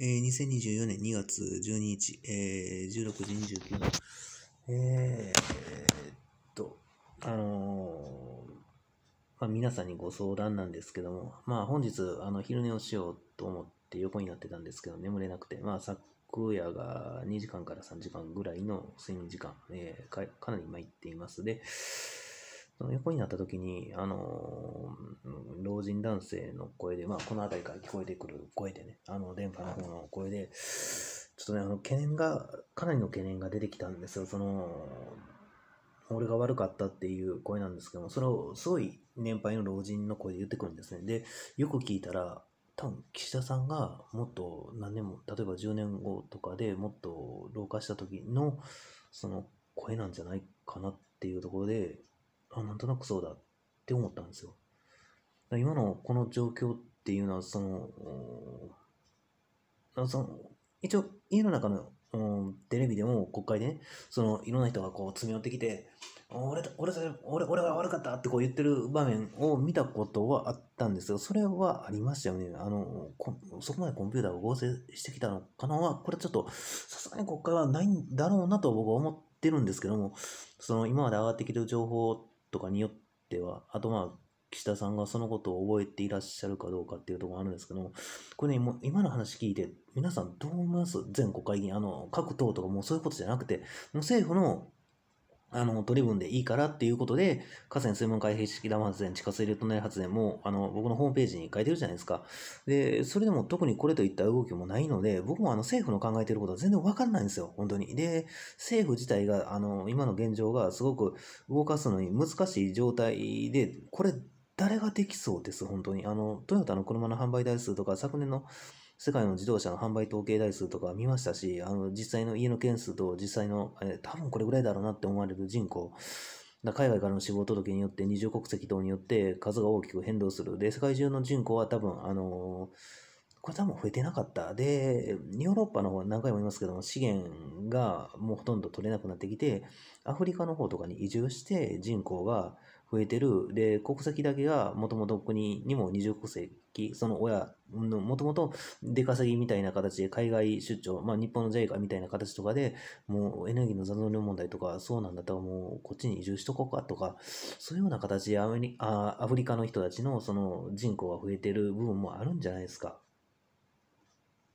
えー、2024年2月12日、えー、16時29分、えー、っと、あのー、まあ、皆さんにご相談なんですけども、まあ、本日、あの、昼寝をしようと思って横になってたんですけど、眠れなくて、まあ、昨夜が2時間から3時間ぐらいの睡眠時間、えー、かかなり参っていますで、その横になった時に、あのー、老人男性の声で、まあ、この辺りから聞こえてくる声でね、あの、電波の方の声で、ちょっとね、あの、懸念が、かなりの懸念が出てきたんですよ。その、俺が悪かったっていう声なんですけども、それをすごい年配の老人の声で言ってくるんですね。で、よく聞いたら、多分岸田さんがもっと何年も、例えば10年後とかでもっと老化した時の、その声なんじゃないかなっていうところで、あ、なんとなくそうだって思ったんですよ。今のこの状況っていうのは、その、その一応家の中の、うん、テレビでも国会で、ね、そのいろんな人がこう詰め寄ってきて、俺俺俺俺が悪かったってこう言ってる場面を見たことはあったんですよ。それはありましたよね。あのそこまでコンピューターを合成してきたのかなは、これちょっとさすがに国会はないんだろうなと僕は思ってるんですけども、その今まで上がってきてる情報とかによっては、あとまあ、岸田さんがそのことを覚えていらっしゃるかどうかっていうところもあるんですけども、これね、もう今の話聞いて、皆さんどう思います全国会議員、あの、各党とかもうそういうことじゃなくて、もう政府のあの、取り分でいいからっていうことで、河川水門開閉式ダ発電、地下水レッド内発電も、あの、僕のホームページに書いてるじゃないですか。で、それでも特にこれといった動きもないので、僕もあの、政府の考えてることは全然わかんないんですよ、本当に。で、政府自体が、あの、今の現状がすごく動かすのに難しい状態で、これ、誰ができそうです、本当に。あの、トヨタの車の販売台数とか、昨年の、世界の自動車の販売統計台数とか見ましたし、あの、実際の家の件数と実際の、えー、多分これぐらいだろうなって思われる人口、だ海外からの死亡届によって二重国籍等によって数が大きく変動する。で、世界中の人口は多分、あのーこれ多分増えてなかった。で、ヨーロッパの方は何回も言いますけども、資源がもうほとんど取れなくなってきて、アフリカの方とかに移住して人口が増えてる。で、国籍だけがもともと国にも二重国籍、その親のもともと出稼ぎみたいな形で海外出張、まあ日本の JICA みたいな形とかで、もうエネルギーの残存量問題とか、そうなんだったらもうこっちに移住しとこうかとか、そういうような形でアメリあアフリカの人たちのその人口が増えてる部分もあるんじゃないですか。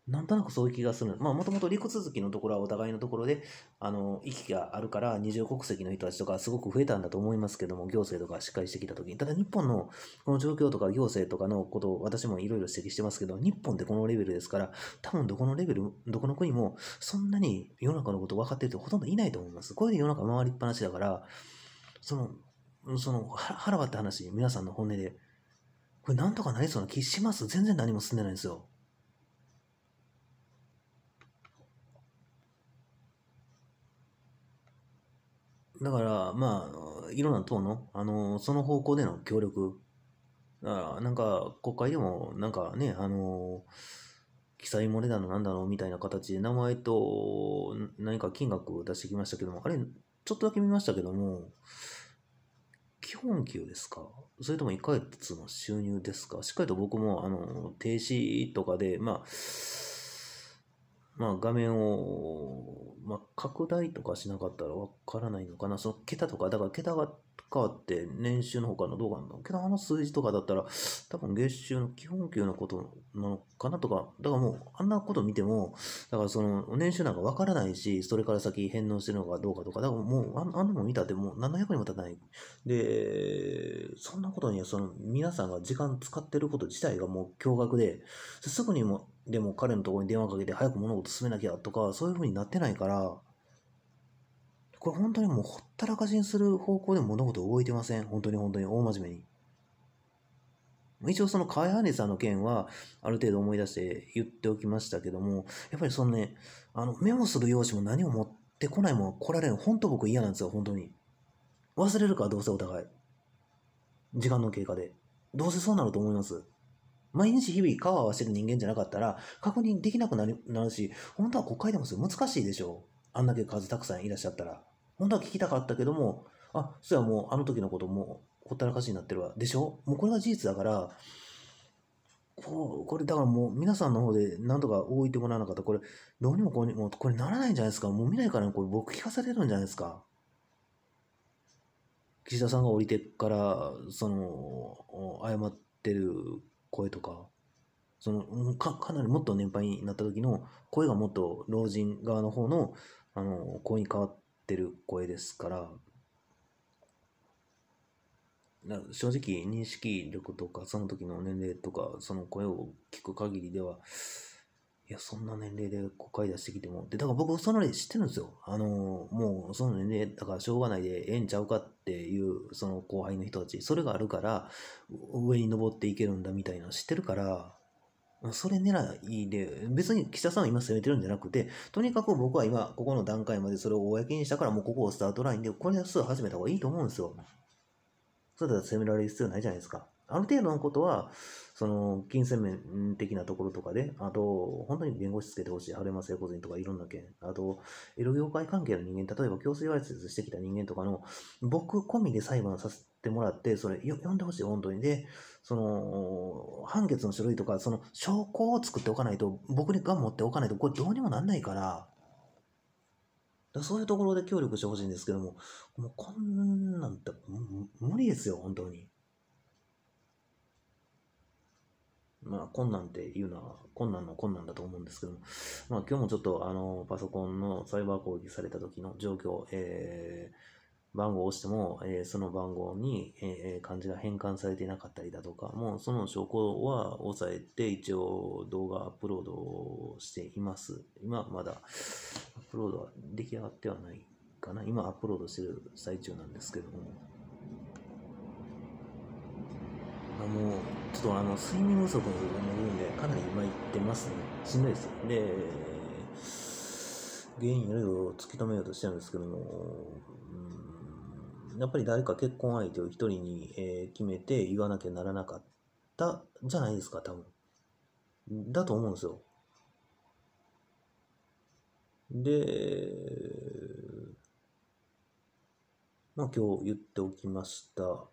なんとなくそういう気がする。まあ、もともと陸続きのところはお互いのところで、あの、息があるから、二重国籍の人たちとかすごく増えたんだと思いますけども、行政とかしっかりしてきたときに。ただ日本のこの状況とか行政とかのことを私もいろいろ指摘してますけど、日本ってこのレベルですから、多分どこのレベル、どこの国もそんなに世の中のこと分かってる人ほとんどいないと思います。これで世の中回りっぱなしだから、その、その、腹割った話、皆さんの本音で、これなんとかなりそうな気します。全然何も進んでないんですよ。だから、まあ、いろんな党の、あの、その方向での協力。だから、なんか、国会でも、なんかね、あの、記載漏れだの、なんだろう、みたいな形で、名前と、何か金額出してきましたけども、あれ、ちょっとだけ見ましたけども、基本給ですかそれとも1ヶ月の収入ですかしっかりと僕も、あの、停止とかで、まあ、まあ、画面を、まあ、拡大とかしなかったらわからないのかな。その桁とか、だから桁がカーって年収の他のどうかなんだけど、あの数字とかだったら、多分月収の基本給のことなのかなとか、だからもう、あんなこと見ても、だからその、年収なんかわからないし、それから先返納してるのかどうかとか、だからもう、あんなもん見たってもう何の役にも立たない。で、そんなことには、その、皆さんが時間使ってること自体がもう驚愕で、すぐにも、でも彼のところに電話かけて早く物事進めなきゃとか、そういうふうになってないから、これ本当にもうほったらかしにする方向で物事動いてません。本当に本当に大真面目に。一応その河合ハネさんの件はある程度思い出して言っておきましたけども、やっぱりそのね、あのメモする用紙も何も持ってこないもん来られん。本当僕嫌なんですよ、本当に。忘れるかどうせお互い。時間の経過で。どうせそうなると思います。毎日日々顔合わせる人間じゃなかったら確認できなくなるし、本当は国会でもすご難しいでしょう。あんだけ数たくさんいらっしゃったら。本当は聞きたかったけども、あ、そやもうあの時のこともほったらかしになってるわ。でしょもうこれが事実だから、こう、これだからもう皆さんの方で何とか置いてもらわなかったこれ、どうにもこうにも、これならないんじゃないですかもう見ないからこれ僕聞かされるんじゃないですか岸田さんが降りてから、その、謝ってる声とか、そのか、かなりもっと年配になった時の声がもっと老人側の方の、あの、声に変わっってる声ですから、正直認識力とかその時の年齢とかその声を聞く限りではいやそんな年齢で声出してきてもでだから僕その例知ってるんですよあのもうその年齢だからしょうがないでええんちゃうかっていうその後輩の人たちそれがあるから上に登っていけるんだみたいな知ってるからそれ狙いで、別に岸田さんは今攻めてるんじゃなくて、とにかく僕は今、ここの段階までそれを公にしたから、もうここをスタートラインで、これすぐ始めた方がいいと思うんですよ。それだと責められる必要ないじゃないですか。ある程度のことは、その、金銭面的なところとかで、あと、本当に弁護士つけてほしい、晴れま成個人とかいろんな件、あと、エロ業界関係の人間、例えば強制わいせつしてきた人間とかの、僕込みで裁判させてもらって、それ、読んでほしい、本当に。で、その、判決の書類とか、その、証拠を作っておかないと、僕にが持っておかないと、これどうにもなんないから、そういうところで協力してほしいんですけども、もうこんなんて無理ですよ、本当に。まあ、困難っていうのは困難の困難だと思うんですけども、まあ、今日もちょっとあのパソコンのサイバー攻撃された時の状況、えー、番号を押しても、えー、その番号に、えー、漢字が変換されていなかったりだとか、もうその証拠は抑えて一応動画アップロードしています。今まだアップロードは出来上がってはないかな。今アップロードしてる最中なんですけども。もうちょっとあの睡眠不足の部分でかなり今いってますねしんどいですで原因いろいろ突き止めようとしてるんですけども、うん、やっぱり誰か結婚相手を一人に、えー、決めて言わなきゃならなかったじゃないですか多分だと思うんですよで、まあ今日言っておきました。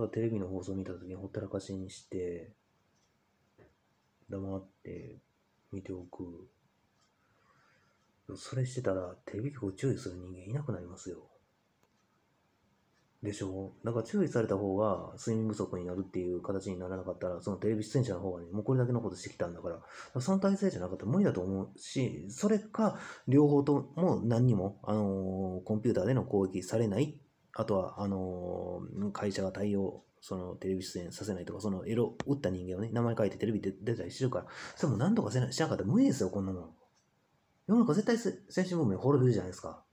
がテレビの放送見た時にほったらかしにして、黙って見ておく。それしてたら、テレビ局を注意する人間いなくなりますよ。でしょだから注意された方が睡眠不足になるっていう形にならなかったら、そのテレビ出演者の方がね、もうこれだけのことしてきたんだから、その体制じゃなかったら無理だと思うし、それか、両方とも何にも、あのー、コンピューターでの攻撃されないあとは、あのー、会社が対応、そのテレビ出演させないとか、そのエロ打った人間をね、名前書いてテレビで出たりしてるから、それも何とかせなしなかったら無理ですよ、こんなもん。世の中絶対先進文明滅びるじゃないですか。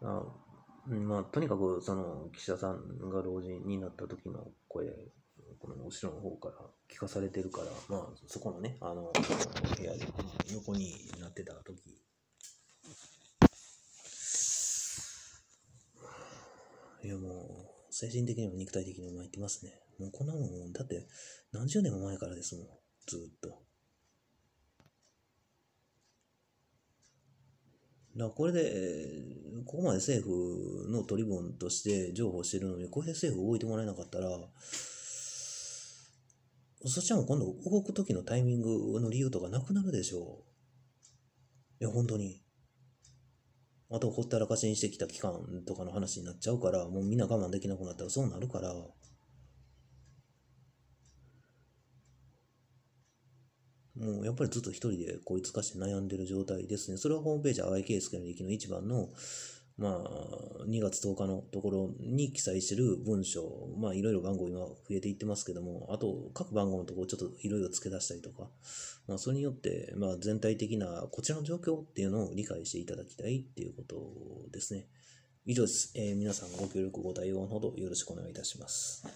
あまあ、とにかく、その、岸田さんが老人になった時の声この後ろの方から聞かされてるから、まあ、そこのね、あの、部屋で、横になってた時、いやもう、精神的にも肉体的にも参ってますね。もうこんなもん、だって何十年も前からですもん、ずっと。だこれで、ここまで政府の取り分として譲歩してるのに、公平政府動いてもらえなかったら、そしたら今度動く時のタイミングの理由とかなくなるでしょう。いや、本当に。あと、ほったらかしにしてきた期間とかの話になっちゃうから、もうみんな我慢できなくなったらそうなるから。もうやっぱりずっと一人でこいつかして悩んでる状態ですね。それはホームページ、淡井圭介の駅の一番の、まあ、2月10日のところに記載してる文章、まあ、いろいろ番号今増えていってますけども、あと、各番号のところちょっといろいろ付け出したりとか、まあ、それによって、まあ、全体的なこちらの状況っていうのを理解していただきたいっていうことですね。以上です。えー、皆さんご協力ご対応のほどよろしくお願いいたします。